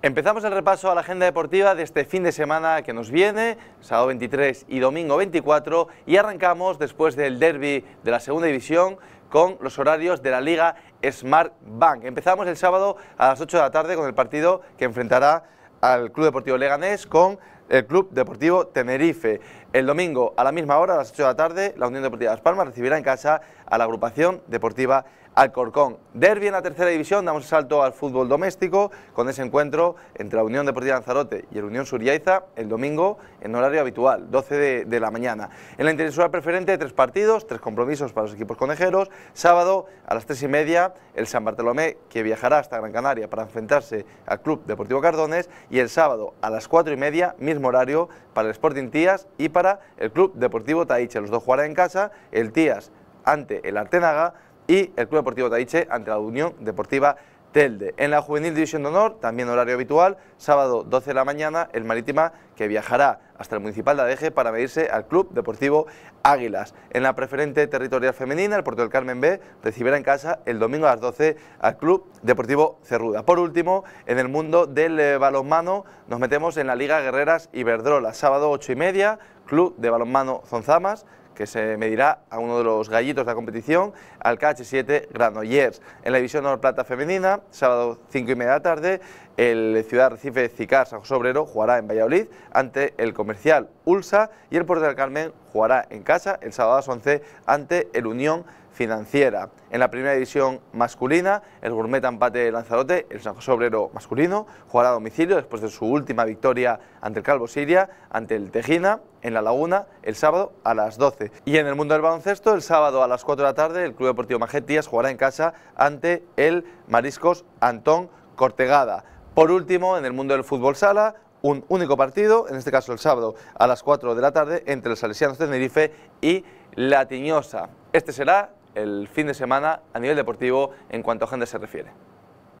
Empezamos el repaso a la agenda deportiva de este fin de semana que nos viene, sábado 23 y domingo 24, y arrancamos después del derby de la segunda división con los horarios de la Liga Smart Bank. Empezamos el sábado a las 8 de la tarde con el partido que enfrentará al Club Deportivo Leganés con el Club Deportivo Tenerife. El domingo, a la misma hora, a las 8 de la tarde, la Unión Deportiva Las Palmas recibirá en casa a la agrupación deportiva Alcorcón. Derby en la tercera división, damos el salto al fútbol doméstico con ese encuentro entre la Unión Deportiva Lanzarote y el Unión Suriaiza el domingo en horario habitual, 12 de, la mañana. En la interinsular preferente, tres partidos, tres compromisos para los equipos conejeros. Sábado a las 3 y media, el San Bartolomé que viajará hasta Gran Canaria para enfrentarse al Club Deportivo Cardones y el sábado a las 4 y media, mismo horario, para el Sporting Tías y para el Club Deportivo Taiche. Los dos jugarán en casa, el Tías ante el Artenaga y el Club Deportivo Taiche ante la Unión Deportiva Telde. En la Juvenil División de Honor, también horario habitual, sábado 12 de la mañana, el Marítima que viajará hasta el Municipal de Adeje para medirse al Club Deportivo Águilas. En la preferente territorial femenina, el Puerto del Carmen B recibirá en casa el domingo a las 12 al Club Deportivo Cerruda. Por último, en el mundo del eh, balonmano nos metemos en la Liga Guerreras Iberdrola, sábado 8 y media, Club de Balonmano Zonzamas, que se medirá a uno de los gallitos de la competición, al KH7 Granollers. En la división Honor Plata Femenina, sábado 5 y media de la tarde, el Ciudad Recife Cicar San José Obrero jugará en Valladolid ante el Comercial Ulsa y el Puerto del Carmen jugará en casa el sábado a las 11 ante el Unión Financiera. En la primera división masculina, el Gourmet Empate de Lanzarote, el San José Obrero masculino, jugará a domicilio después de su última victoria ante el Calvo Siria, ante el Tejina, en La Laguna, el sábado a las 12. Y en el mundo del baloncesto, el sábado a las 4 de la tarde, el Club Deportivo Majetías jugará en casa ante el Mariscos Antón Cortegada. Por último, en el mundo del fútbol sala, un único partido, en este caso el sábado a las 4 de la tarde, entre los Salesianos de Tenerife y La Tiñosa. Este será el fin de semana a nivel deportivo en cuanto a gente se refiere.